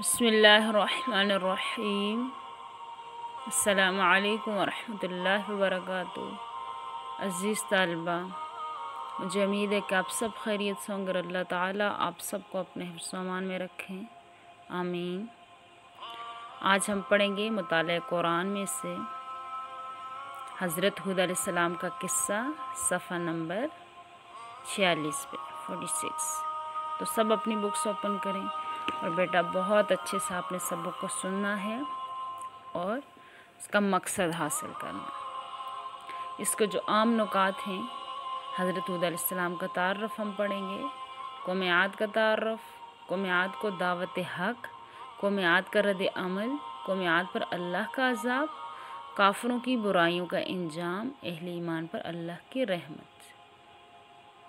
बसमीम् अल्लाम वरहल वर्क अज़ीज़ तलबा मुझे उम्मीद है कि आप सब खैरियत से होंगे अल्लाह ताला आप सबको अपने सामान में रखें आमीन आज हम पढ़ेंगे मुताल कुरान में से हज़रत हूद का किस्सा सफ़ा नंबर छियालीस पे फोटी सिक्स तो सब अपनी बुक्स ओपन करें और बेटा बहुत अच्छे से आपने सब बुक को सुनना है और उसका मकसद हासिल करना इसको जो आम नुकात हैं हज़रत उदम का तारफ़ हम पढ़ेंगे कौमियात का तारफ़ कौमियात को दावत हक कौमियात का रद अमल कौमियात पर अल्लाह का अजाब काफरों की बुराइयों का इंजाम अहली ईमान पर अल्लाह की रहमत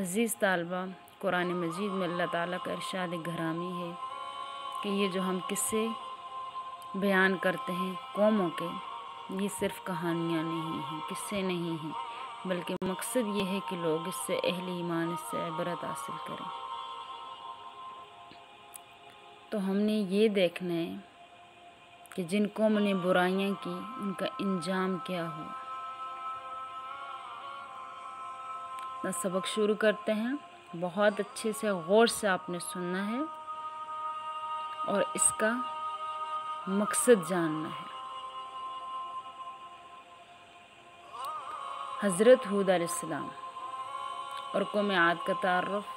अज़ीज़ तालबा कुरान मजीद में अल्लाह ताला का इरशाद घरामी है कि ये जो हम किस्से बयान करते हैं कौमों के ये सिर्फ कहानियाँ नहीं हैं किस्से नहीं हैं बल्कि मकसद ये है कि लोग इससे अहल ईमान इससे इबरत हासिल करें तो हमने ये देखना है कि जिन कौम ने बुराइयाँ की उनका इंजाम क्या हुआ सबक शुरू करते हैं बहुत अच्छे से गौर से आपने सुनना है और इसका मकसद जानना है हज़रत हूद आसमाम और कौम आद का तारफ़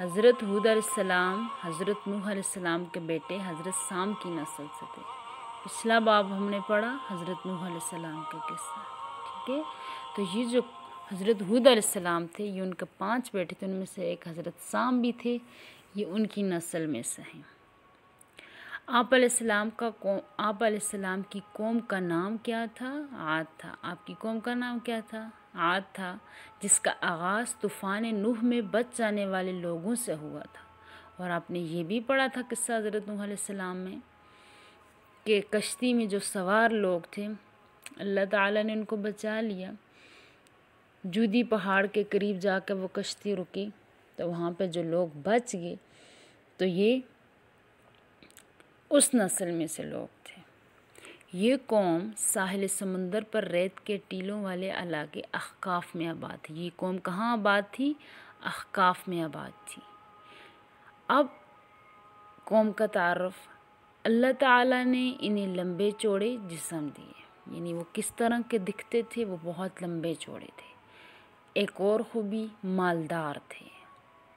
हज़रत हूद आसमाम हज़रत नूह आसमाम के बेटे हज़रत शाम की नस्ल से थे पिछला बाब हमने पढ़ा हज़रत नूह आसमाम का किस्सा ठीक है तो ये जो हज़रत हुद सलाम थे ये उनके पांच बेटे थे उनमें से एक हज़रत साम भी थे ये उनकी नस्ल में से हैं आप सलाम का आप सलाम की कौम का नाम क्या था आद था आपकी कौम का नाम क्या था आद था जिसका आगाज़ तूफ़ान नूह में बच जाने वाले लोगों से हुआ था और आपने ये भी पढ़ा था किस्सा हज़रत नूसम में कि कश्ती में जो सवार लोग थे अल्लाह ताला ने उनको बचा लिया जूदी पहाड़ के करीब जाकर वो कश्ती रुकी तो वहाँ पे जो लोग बच गए तो ये उस नस्ल में से लोग थे ये कौम साहिल समंदर पर रेत के टीलों वाले इलाके अहकाफ में आबाद थी ये कौम कहाँ आबाद थी अहकाफ में आबाद थी अब कौम का तारफ़ अल्लाह ताला ने इन्हें लंबे चौड़े जिसम दिए यानी वो किस तरह के दिखते थे वो बहुत लंबे चौड़े थे एक और खूबी मालदार थे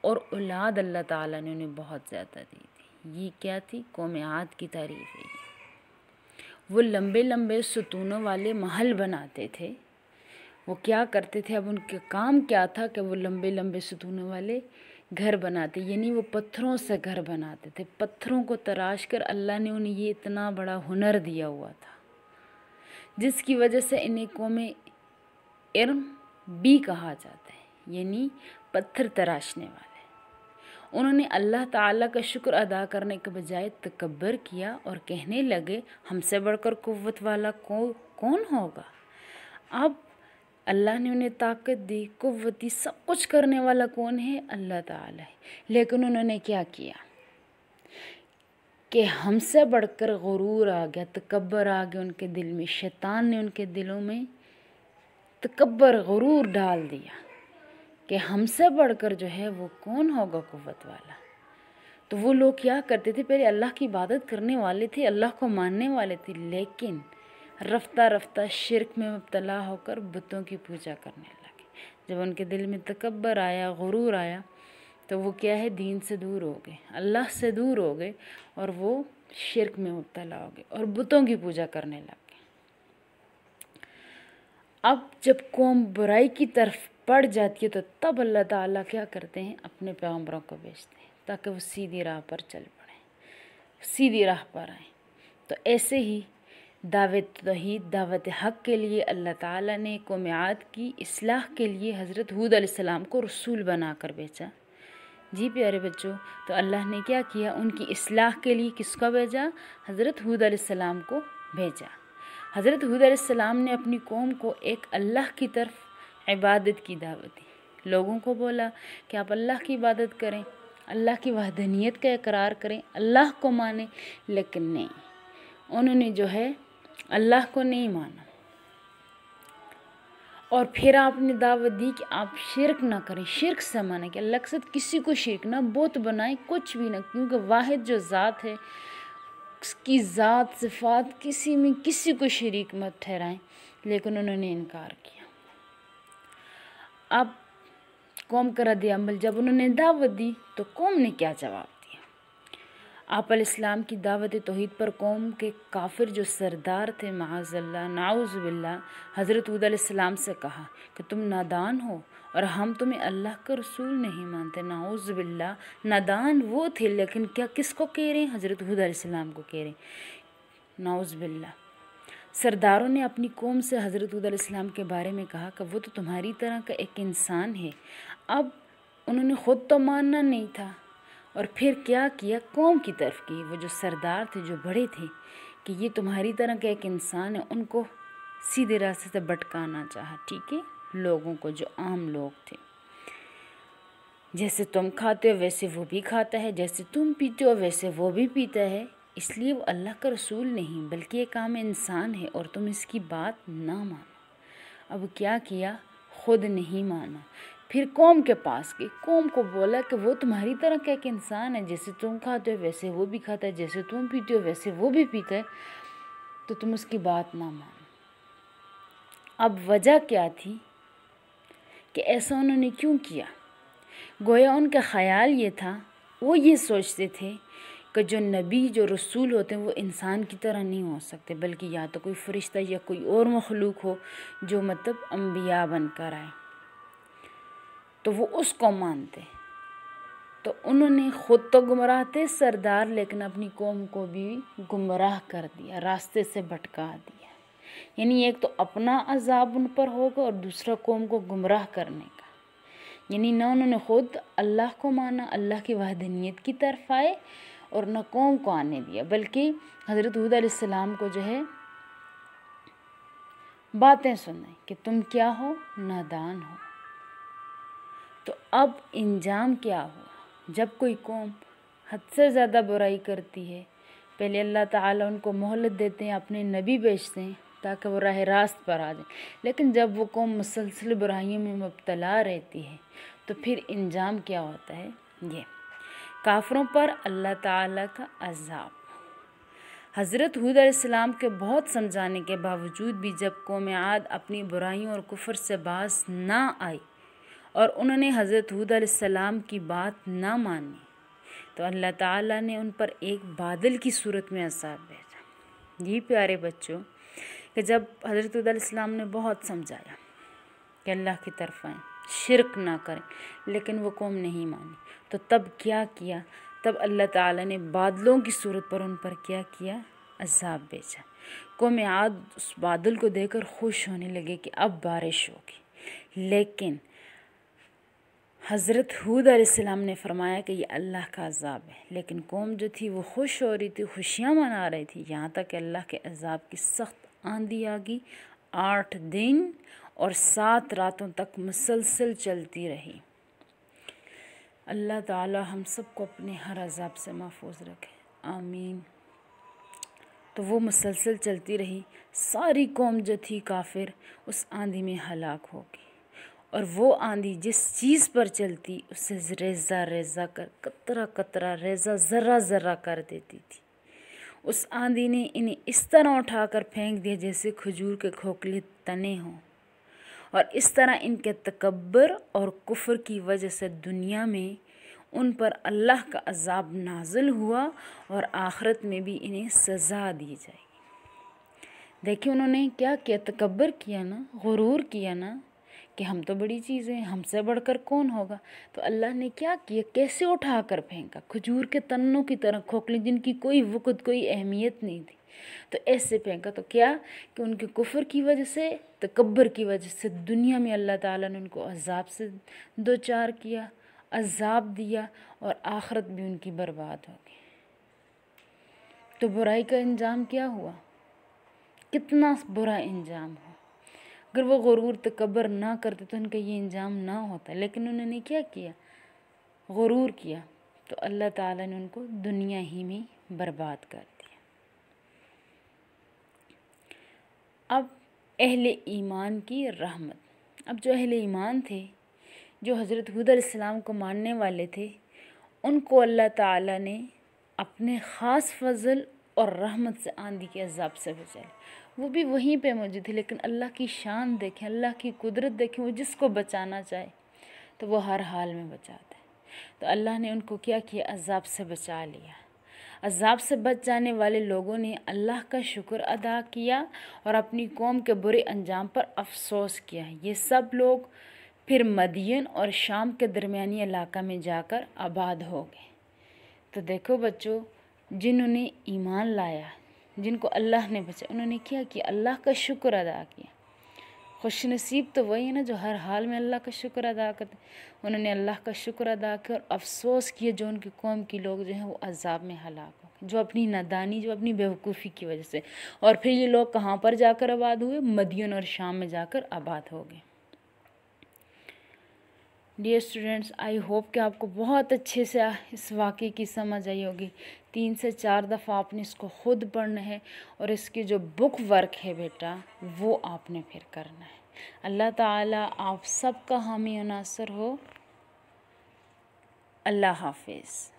और औलाद अल्लाह ताला ने उन्हें बहुत ज़्यादा दी थी ये क्या थी कौम आद की तारीफ है वो लंबे लंबे सुतूनों वाले महल बनाते थे वो क्या करते थे अब उनके काम क्या था कि वो लंबे लंबे सुतूनों वाले घर बनाते यानी वो पत्थरों से घर बनाते थे पत्थरों को तराश कर अल्लाह ने उन्हें ये इतना बड़ा हुनर दिया हुआ था जिसकी वजह से इन्हें कौम इर्म बी कहा जाता है यानी पत्थर तराशने वाले उन्होंने अल्लाह ताला का शुक्र अदा करने के बजाय तकबर किया और कहने लगे हमसे बढ़कर कुत वाला को कौन होगा अब अल्लाह ने उन्हें ताकत दी कुत दी सब कुछ करने वाला कौन है अल्लाह ताला है लेकिन उन्होंने क्या किया कि हमसे बढ़कर गुरूर आ गया तकबर आ गया उनके दिल में शैतान ने उनके दिलों में तकबर गुरूर डाल दिया कि हमसे बढ़कर जो है वो कौन होगा कुत वाला तो वो लोग क्या करते थे पहले अल्लाह की इबादत करने वाले थे अल्लाह को मानने वाले थे लेकिन रफ्ता रफ्ता शिरक में मुबतला होकर बुतों की पूजा करने लगे जब उनके दिल में तकबर आया गुरूर आया तो वो क्या है दीन से दूर हो गए अल्लाह से दूर हो गए और वो शिरक में मुबतला हो गए और बुतों की पूजा करने लगे अब जब कौम बुराई की तरफ पड़ जाती है तो तब अल्लाह ताला क्या करते हैं अपने पैगम्बरों को भेजते हैं ताकि वो सीधी राह पर चल पड़े सीधी राह पर आए तो ऐसे ही दावत तोहद दावत हक़ के लिए अल्लाह ताला ने कौमियात की असलाह के लिए हज़रत हूद आसमाम को रसूल बना कर भेजा जी प्यारे बच्चों तो अल्लाह ने क्या किया उनकी असलाह के लिए किसको भेजा हज़रत हूद आसमाम को भेजा हज़रत हूदम ने अपनी कौम को एक अल्लाह की तरफ इबादत की दावत दी लोगों को बोला कि आप अल्लाह की इबादत करें अल्लाह की वहदनीत का इकरार करें अल्लाह को माने लेकिन नहीं उन्होंने जो है अल्लाह को नहीं माना और फिर आपने दावत दी कि आप शिरक ना करें शिरक से माने कि अल्लाह के साथ किसी को शिरक ना बुत बनाएं कुछ भी ना क्योंकि वाहिद जो ज़ात है उसकी ज़ात सिफात किसी में किसी को शरीक मत ठहराएं लेकिन उन्होंने इनकार किया अब कौम का रद्द अमल जब उन्होंने दावत दी तो कौम ने क्या जवाब दिया आप इस्लाम की दावत तोहद पर कौम के काफिर जो सरदार थे महाजल्ला नाउज़बिल्ला हज़रत इस्लाम से कहा कि तुम नादान हो और हम तुम्हें अल्लाह का रसूल नहीं मानते नाउज़बिल्ला नदान वो थे लेकिन क्या किसको कह रहे हैं हज़रत हूद को कह रहे हैं नाउज़बिल्ला सरदारों ने अपनी कौम से हज़रत हूद के बारे में कहा कि वो तो तुम्हारी तरह का एक इंसान है अब उन्होंने ख़ुद तो मानना नहीं था और फिर क्या किया कौम की तरफ की वो जो सरदार थे जो बड़े थे कि ये तुम्हारी तरह का एक इंसान है उनको सीधे रास्ते से भटकाना चाहा ठीक है लोगों को जो आम लोग थे जैसे तुम खाते हो वैसे वो भी खाता है जैसे तुम पीते हो वैसे वो भी पीता है इसलिए वो अल्लाह का रसूल नहीं बल्कि एक आम इंसान है और तुम इसकी बात ना मानो अब क्या किया खुद नहीं माना फिर कौम के पास गई कौम को बोला कि वो तुम्हारी तरह का एक इंसान है जैसे तुम खाते हो वैसे वो भी खाता है जैसे तुम पीते हो वैसे वो भी पीता है तो तुम उसकी बात ना मानो अब वजह क्या थी कि ऐसा उन्होंने क्यों किया गोया उनका ख्याल ये था वो ये सोचते थे कि जो नबी जो रसूल होते हैं वो इंसान की तरह नहीं हो सकते बल्कि या तो कोई फ़रिश्ता या कोई और मखलूक हो जो मतलब अम्बिया बन कर आए तो वो उसको मानते तो उन्होंने ख़ुद तो गुमराह थे सरदार लेकिन अपनी कौम को भी गुमराह कर दिया रास्ते से भटका दिया यानी एक तो अपना अजाब उन पर होगा और दूसरा कौम को गुमराह करने का यानी ना उन्होंने ख़ुद अल्लाह को माना अल्लाह की वहदनीत की तरफ आए और न कौम को आने दिया बल्कि हज़रत हूद आसमाम को जो है बातें सुनाई कि तुम क्या हो नादान हो तो अब इंजाम क्या हुआ जब कोई कौम हद से ज़्यादा बुराई करती है पहले अल्लाह ताला उनको मोहलत देते हैं अपने नबी बेचते हैं ताकि वो राह रास्त पर आ जाए लेकिन जब वो कौम मुसलसल बुराइयों में मुबतला रहती है तो फिर इंजाम क्या होता है ये काफरों पर अल्लाह ताला का अजाब हज़रत हूद आसमाम के बहुत समझाने के बावजूद भी जब कौम आद अपनी बुराइयों और कुफर से बास ना आई और उन्होंने हज़रत हूद आसमाम की बात ना मानी तो अल्लाह ताला ने उन पर एक बादल की सूरत में असाब भेजा जी प्यारे बच्चों कि जब हज़रत इस्लाम ने बहुत समझाया कि अल्लाह की तरफ आए शिरक ना करें लेकिन वो कौम नहीं मानी तो तब क्या किया तब अल्लाह ताला ने बादलों की सूरत पर उन पर क्या किया अजाब भेजा कौम आद उस बादल को देखकर खुश होने लगे कि अब बारिश होगी लेकिन हज़रत हूद आसमाम ने फरमाया कि ये अल्लाह का अजाब है लेकिन कौम जो थी वो खुश हो रही थी खुशियाँ मना रही थी यहाँ तक अल्लाह के अजाब की सख्त आंधी आ गई आठ दिन और सात रातों तक मुसलसल चलती रही अल्लाह ताला हम सबको अपने हर अजाब से महफूज रखे आमीन तो वो मुसलसल चलती रही सारी कौम जो थी काफिर उस आंधी में हलाक हो गई और वो आंधी जिस चीज़ पर चलती उसे रेजा रेजा कर कतरा कतरा रेजा ज़रा ज़रा कर देती थी उस आंधी ने इन्हें इस तरह उठाकर फेंक दिया जैसे खजूर के खोखले तने हों और इस तरह इनके तकबर और कुफर की वजह से दुनिया में उन पर अल्लाह का अजाब नाजिल हुआ और आखरत में भी इन्हें सज़ा दी जाएगी देखिए उन्होंने क्या किया तकबर किया ना गुरूर किया ना कि हम तो बड़ी चीज़ हैं हमसे बढ़कर कौन होगा तो अल्लाह ने क्या किया कैसे उठा कर फेंका खजूर के तनों की तरह खोखले जिनकी कोई वक़्त कोई अहमियत नहीं थी तो ऐसे फेंका तो क्या कि उनके कुफर की वजह से तकबर की वजह से दुनिया में अल्लाह ताला ने उनको अजाब से दो चार किया अजाब दिया और आखरत भी उनकी बर्बाद हो गई तो बुराई का इंजाम क्या हुआ कितना बुरा इंजाम हुआ अगर वो गुरूर तकबर ना करते तो उनका ये इंजाम ना होता लेकिन उन्होंने क्या किया गुरूर किया तो अल्लाह ताला ने उनको दुनिया ही में बर्बाद कर दिया अब अहले ईमान की रहमत अब जो अहले ईमान थे जो हज़रत हूद इस्लाम को मानने वाले थे उनको अल्लाह ताला ने अपने ख़ास फजल और रहमत से आंधी के अजाब से बचाए वो भी वहीं पे मौजूद थी लेकिन अल्लाह की शान देखें अल्लाह की कुदरत देखें वो जिसको बचाना चाहे तो वो हर हाल में बचा है तो अल्लाह ने उनको क्या किया अजाब से बचा लिया अजाब से बच जाने वाले लोगों ने अल्लाह का शुक्र अदा किया और अपनी कौम के बुरे अंजाम पर अफसोस किया ये सब लोग फिर मदियन और शाम के दरमिया इलाका में जाकर आबाद हो गए तो देखो बच्चों जिन्होंने ईमान लाया जिनको अल्लाह ने बचाया उन्होंने क्या किया अल्लाह का शुक्र अदा किया खुश नसीब तो वही है ना जो हर हाल में अल्लाह का शुक्र अदा करते उन्होंने अल्लाह का शुक्र अदा किया और अफसोस किया जो उनकी कौम के लोग जो हैं वो अजाब में हलाक हो गए जो अपनी नदानी जो अपनी बेवकूफ़ी की वजह से और फिर ये लोग कहाँ पर जाकर आबाद हुए मदियन और शाम में जाकर आबाद हो गए डियर स्टूडेंट्स आई होप कि आपको बहुत अच्छे से इस वाक़े की समझ आई होगी तीन से चार दफ़ा आपने इसको खुद पढ़ना है और इसकी जो बुक वर्क है बेटा वो आपने फिर करना है अल्लाह ताला आप सबका हामी अनासर हो अल्लाह हाफिज़